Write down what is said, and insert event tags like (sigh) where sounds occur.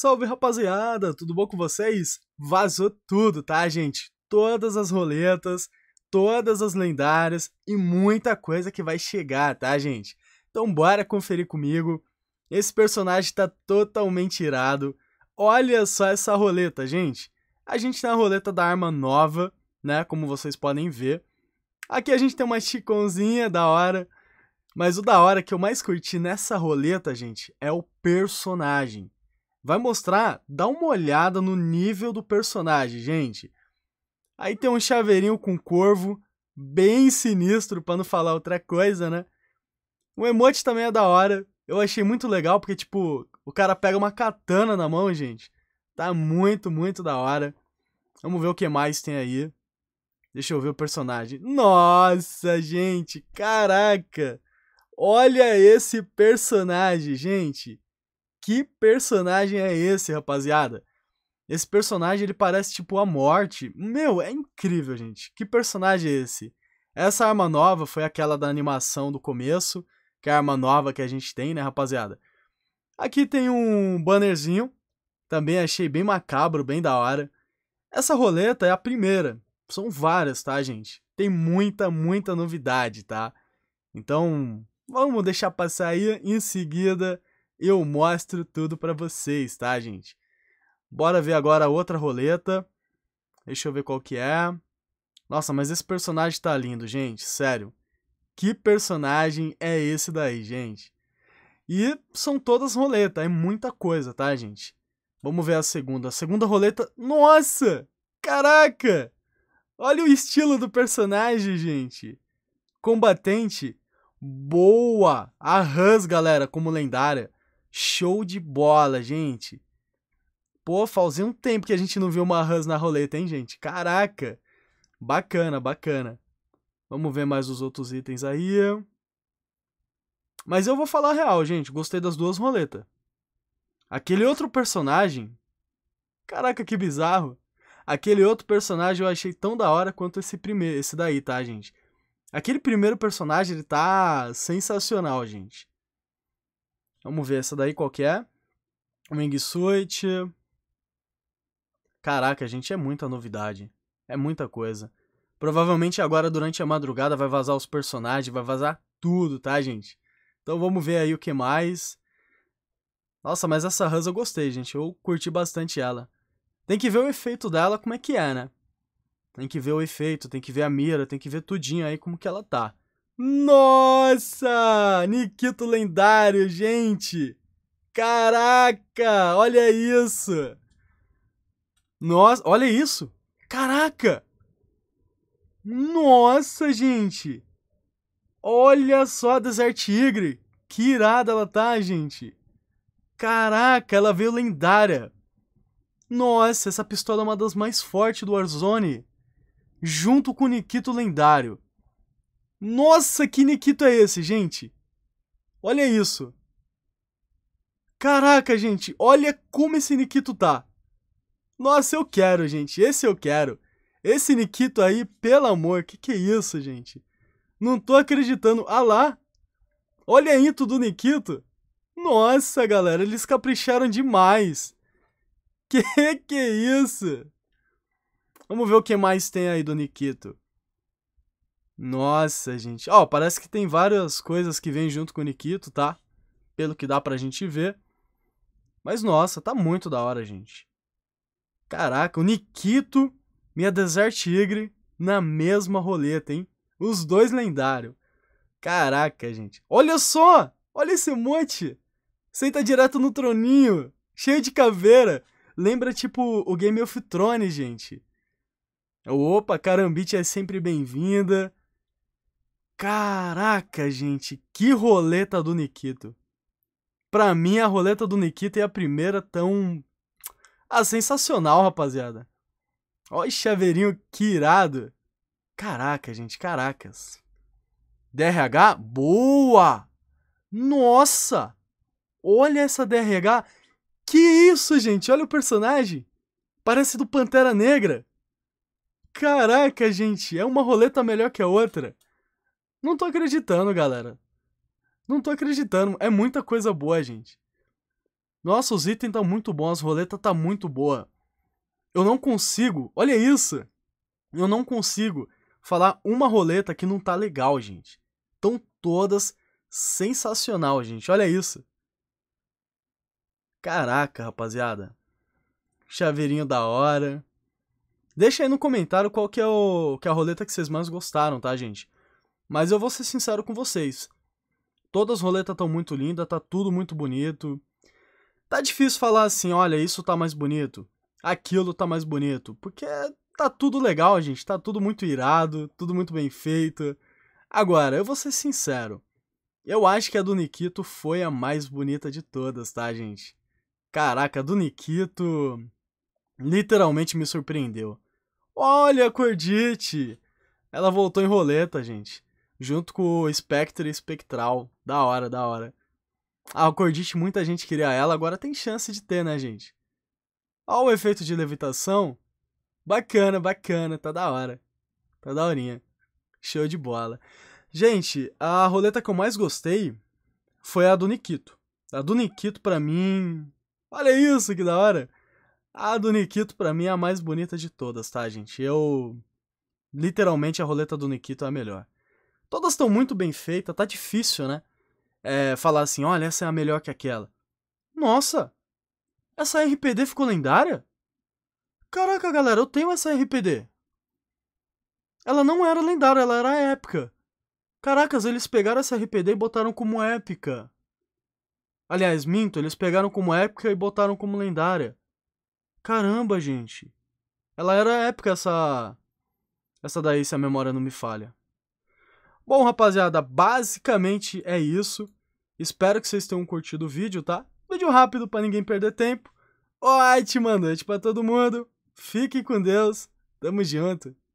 Salve rapaziada, tudo bom com vocês? Vazou tudo, tá, gente? Todas as roletas, todas as lendárias e muita coisa que vai chegar, tá, gente? Então bora conferir comigo. Esse personagem tá totalmente irado. Olha só essa roleta, gente. A gente tem a roleta da arma nova, né, como vocês podem ver. Aqui a gente tem uma chiconzinha da hora, mas o da hora que eu mais curti nessa roleta, gente, é o personagem vai mostrar, dá uma olhada no nível do personagem, gente. Aí tem um chaveirinho com corvo, bem sinistro, para não falar outra coisa, né? O emote também é da hora. Eu achei muito legal, porque, tipo, o cara pega uma katana na mão, gente. Tá muito, muito da hora. Vamos ver o que mais tem aí. Deixa eu ver o personagem. Nossa, gente! Caraca! Olha esse personagem, gente! que personagem é esse, rapaziada? Esse personagem, ele parece tipo a morte. Meu, é incrível, gente. Que personagem é esse? Essa arma nova foi aquela da animação do começo, que é a arma nova que a gente tem, né, rapaziada? Aqui tem um bannerzinho, também achei bem macabro, bem da hora. Essa roleta é a primeira, são várias, tá, gente? Tem muita, muita novidade, tá? Então, vamos deixar passar aí, em seguida eu mostro tudo para vocês, tá, gente? Bora ver agora outra roleta. Deixa eu ver qual que é. Nossa, mas esse personagem tá lindo, gente, sério. Que personagem é esse daí, gente? E são todas roletas, é muita coisa, tá, gente? Vamos ver a segunda. A segunda roleta... Nossa! Caraca! Olha o estilo do personagem, gente. Combatente. Boa! A Hans, galera, como lendária. Show de bola, gente. Pô, fazia um tempo que a gente não viu uma Hans na roleta, hein, gente? Caraca! Bacana, bacana. Vamos ver mais os outros itens aí. Mas eu vou falar a real, gente. Gostei das duas roletas. Aquele outro personagem. Caraca, que bizarro. Aquele outro personagem eu achei tão da hora quanto esse primeiro, esse daí, tá, gente? Aquele primeiro personagem, ele tá sensacional, gente. Vamos ver essa daí qual que é. Wing Suit. Caraca, gente, é muita novidade. É muita coisa. Provavelmente agora durante a madrugada vai vazar os personagens, vai vazar tudo, tá, gente? Então vamos ver aí o que mais. Nossa, mas essa Hans eu gostei, gente. Eu curti bastante ela. Tem que ver o efeito dela, como é que é, né? Tem que ver o efeito, tem que ver a mira, tem que ver tudinho aí como que ela tá. Nossa! Nikito lendário, gente! Caraca! Olha isso! Nossa, olha isso! Caraca! Nossa, gente! Olha só a Desert Tigre! Que irada ela tá, gente! Caraca, ela veio lendária! Nossa, essa pistola é uma das mais fortes do Warzone! Junto com o Nikito lendário. Nossa, que Nikito é esse, gente? Olha isso. Caraca, gente, olha como esse Nikito tá. Nossa, eu quero, gente, esse eu quero. Esse Nikito aí, pelo amor, que que é isso, gente? Não tô acreditando. Ah lá! Olha a intro do Nikito. Nossa, galera, eles capricharam demais. (laughs) Que que é isso? Vamos ver o que mais tem aí do Nikito. Nossa, gente. Ó, oh, parece que tem várias coisas que vêm junto com o Nikito, tá? Pelo que dá pra gente ver. Mas nossa, tá muito da hora, gente. Caraca, o Nikito e a Desert Tigre na mesma roleta, hein? Os dois lendários. Caraca, gente. Olha só! Olha esse monte! Senta direto no troninho, cheio de caveira. Lembra, tipo, o Game of Thrones, gente. Opa, Carambite é sempre bem-vinda. Caraca, gente, que roleta do Nikito. Pra mim, a roleta do Nikito é a primeira tão. Ah, sensacional, rapaziada. Olha o chaveirinho, que irado. Caraca, gente, caracas. DRH? Boa! Nossa! Olha essa DRH. Que isso, gente? Olha o personagem. Parece do Pantera Negra. Caraca, gente, é uma roleta melhor que a outra. Não tô acreditando, galera. Não tô acreditando. É muita coisa boa, gente. Nossa, os itens estão muito bons, as roletas tá muito boa. Eu não consigo, olha isso. Eu não consigo falar uma roleta que não tá legal, gente. Estão todas sensacional, gente. Olha isso. Caraca, rapaziada. Chaveirinho da hora. Deixa aí no comentário qual que é, o, que é a roleta que vocês mais gostaram, tá, gente? Mas eu vou ser sincero com vocês. Todas as roletas estão muito lindas, tá tudo muito bonito. Tá difícil falar assim, olha, isso tá mais bonito, aquilo tá mais bonito, porque tá tudo legal, gente, tá tudo muito irado, tudo muito bem feito. Agora, eu vou ser sincero. Eu acho que a do Nikito foi a mais bonita de todas, tá, gente? Caraca, a do Nikito literalmente me surpreendeu. Olha a Cordite! Ela voltou em roleta, gente junto com o Spectre Espectral. Da hora, da hora. A ah, Cordite, muita gente queria ela, agora tem chance de ter, né, gente? Olha o efeito de levitação. Bacana, bacana, tá da hora. Tá daorinha. Show de bola. Gente, a roleta que eu mais gostei foi a do Nikito. A do Nikito, pra mim... Olha isso, que da hora! A do Nikito, pra mim, é a mais bonita de todas, tá, gente? Eu... Literalmente, a roleta do Nikito é a melhor. Todas estão muito bem feitas, tá difícil, né? É, falar assim, olha, essa é a melhor que aquela. Nossa! Essa RPD ficou lendária? Caraca, galera, eu tenho essa RPD. Ela não era lendária, ela era épica. Caracas, eles pegaram essa RPD e botaram como épica. Aliás, minto, eles pegaram como épica e botaram como lendária. Caramba, gente. Ela era épica essa. Essa daí, se a memória não me falha. Bom, rapaziada, basicamente é isso. Espero que vocês tenham curtido o vídeo, tá? Vídeo rápido para ninguém perder tempo. Ótima noite para todo mundo. Fique com Deus. Tamo junto.